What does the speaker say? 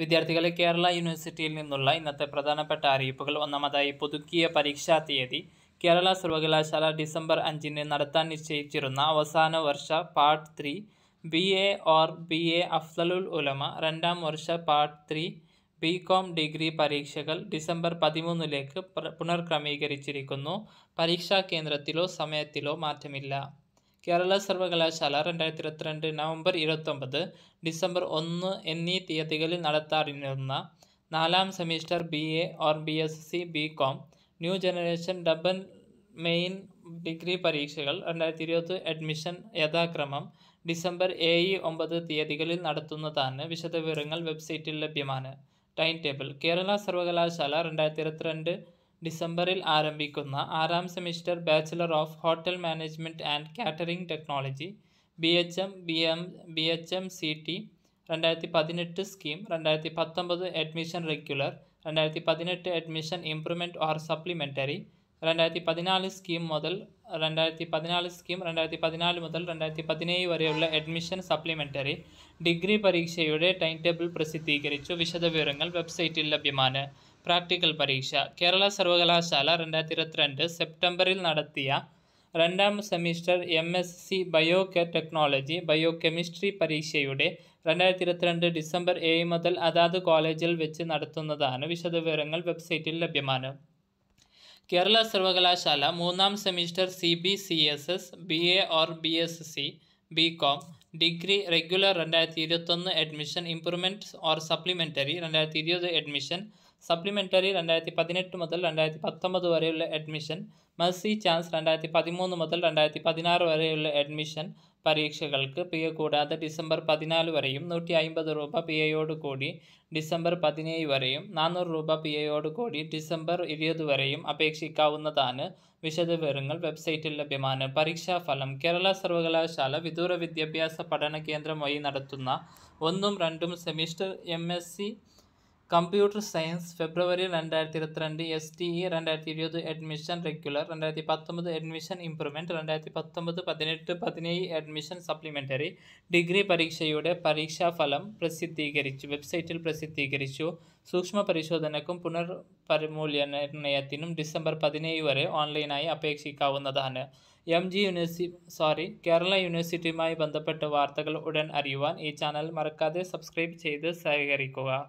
വിദ്യാർത്ഥികളെ കേരള യൂണിവേഴ്സിറ്റിയിൽ നിന്നുള്ള ഇന്നത്തെ പ്രധാനപ്പെട്ട അറിയിപ്പുകൾ ഒന്നാമതായി പുതുക്കിയ പരീക്ഷാ തീയതി കേരള സർവകലാശാല ഡിസംബർ അഞ്ചിന് നടത്താൻ നിശ്ചയിച്ചിരുന്ന അവസാന വർഷ part three B A or B A അഫ്സലുൽ ഉലമ രണ്ടാം വർഷ part three B com degree പരീക്ഷകൾ ഡിസംബർ പതിമൂന്നിലേക്ക് പുനർക്രമീകരിച്ചിരിക്കുന്നു പരീക്ഷാ കേന്ദ്രത്തിലോ സമയത്തിലോ മാറ്റമില്ല കേരള സർവകലാശാല രണ്ടായിരത്തി ഇരുപത്തിരണ്ട് നവംബർ ഇരുപത്തൊമ്പത് ഡിസംബർ ഒന്ന് എന്നീ തീയതികളിൽ നടത്താറിരുന്ന നാലാം semester B A or B S C B com new generation double main degree പരീക്ഷകൾ രണ്ടായിരത്തി ഇരുപത് അഡ്മിഷൻ യഥാക്രമം ഡിസംബർ ഏഴ് ഒമ്പത് തീയതികളിൽ നടത്തുന്നതാണ് വിശദവിവരങ്ങൾ വെബ്സൈറ്റിൽ ലഭ്യമാണ് ടൈം ടേബിൾ കേരള സർവകലാശാല രണ്ടായിരത്തി ഇരുപത്തിരണ്ട് ഡിസംബറിൽ ആരംഭിക്കുന്ന ആറാം semester bachelor of hotel management and catering technology B H M B M B H M C T രണ്ടായിരത്തി പതിനെട്ട് സ്കീം രണ്ടായിരത്തി പത്തൊമ്പത് അഡ്മിഷൻ റെഗുലർ രണ്ടായിരത്തി പതിനെട്ട് അഡ്മിഷൻ ഇംപ്രൂവ്മെൻറ്റ് ഓർ സപ്ലിമെൻറ്ററി രണ്ടായിരത്തി പതിനാല് സ്കീം മുതൽ രണ്ടായിരത്തി പതിനാല് സ്കീം രണ്ടായിരത്തി പതിനാല് മുതൽ രണ്ടായിരത്തി പതിനേഴ് വരെയുള്ള അഡ്മിഷൻ സപ്ലിമെൻറ്ററി ഡിഗ്രി പരീക്ഷയുടെ ടൈം ടേബിൾ പ്രസിദ്ധീകരിച്ചു വിശദവിവരങ്ങൾ വെബ്സൈറ്റിൽ ലഭ്യമാണ് പ്രാക്ടിക്കൽ പരീക്ഷ കേരള സർവകലാശാല രണ്ടായിരത്തി ഇരുപത്തിരണ്ട് സെപ്റ്റംബറിൽ നടത്തിയ രണ്ടാം semester M S C biotechnology biochemistry പരീക്ഷയുടെ രണ്ടായിരത്തി ഇരുപത്തിരണ്ട് ഡിസംബർ ഏഴ് മുതൽ അതാത് കോളേജിൽ വെച്ച് നടത്തുന്നതാണ് വിശദവിവരങ്ങൾ വെബ്സൈറ്റിൽ ലഭ്യമാണ് കേരള സർവകലാശാല മൂന്നാം semester C B C S S B A or B S C B com degree regular രണ്ടായിരത്തി ഇരുപത്തൊന്ന് അഡ്മിഷൻ ഇംപ്രൂവ്മെൻറ്റ് ഓർ സപ്ലിമെൻ്ററി രണ്ടായിരത്തി ഇരുപത് അഡ്മിഷൻ സപ്ലിമെൻ്ററി രണ്ടായിരത്തി പതിനെട്ട് മുതൽ രണ്ടായിരത്തി പത്തൊമ്പത് വരെയുള്ള അഡ്മിഷൻ മസി ചാൻസ് രണ്ടായിരത്തി പതിമൂന്ന് മുതൽ രണ്ടായിരത്തി പതിനാറ് വരെയുള്ള അഡ്മിഷൻ പരീക്ഷകൾക്ക് പി എ കൂടാതെ ഡിസംബർ പതിനാല് വരെയും നൂറ്റി അമ്പത് രൂപ പി എയോട് കൂടി ഡിസംബർ പതിനേഴ് വരെയും നാനൂറ് രൂപ പി എയോട് കൂടി ഡിസംബർ ഇരുപത് വരെയും അപേക്ഷിക്കാവുന്നതാണ് വിശദവിവരങ്ങൾ വെബ്സൈറ്റിൽ ലഭ്യമാണ് പരീക്ഷാ ഫലം കേരള സർവകലാശാല വിദൂര വിദ്യാഭ്യാസ പഠന കേന്ദ്രം വഴി നടത്തുന്ന ഒന്നും രണ്ടും semester M S C computer science February രണ്ടായിരത്തി ഇരുപത്തിരണ്ട് എസ് ടി ഇ രണ്ടായിരത്തി ഇരുപത് അഡ്മിഷൻ റെഗുലർ രണ്ടായിരത്തി പത്തൊമ്പത് അഡ്മിഷൻ ഇംപ്രൂവ്മെൻറ്റ് രണ്ടായിരത്തി പത്തൊമ്പത് പതിനെട്ട് പതിനേഴ് അഡ്മിഷൻ സപ്ലിമെൻ്ററി ഡിഗ്രി പരീക്ഷയുടെ പരീക്ഷാഫലം പ്രസിദ്ധീകരിച്ചു വെബ്സൈറ്റിൽ പ്രസിദ്ധീകരിച്ചു സൂക്ഷ്മ പരിശോധനക്കും പുനർ ഡിസംബർ പതിനേഴ് വരെ ഓൺലൈനായി അപേക്ഷിക്കാവുന്നതാണ് M G university sorry Kerala യൂണിവേഴ്സിറ്റിയുമായി ബന്ധപ്പെട്ട വാർത്തകൾ ഉടൻ അറിയുവാൻ ഈ ചാനൽ മറക്കാതെ സബ്സ്ക്രൈബ് ചെയ്ത് സഹകരിക്കുക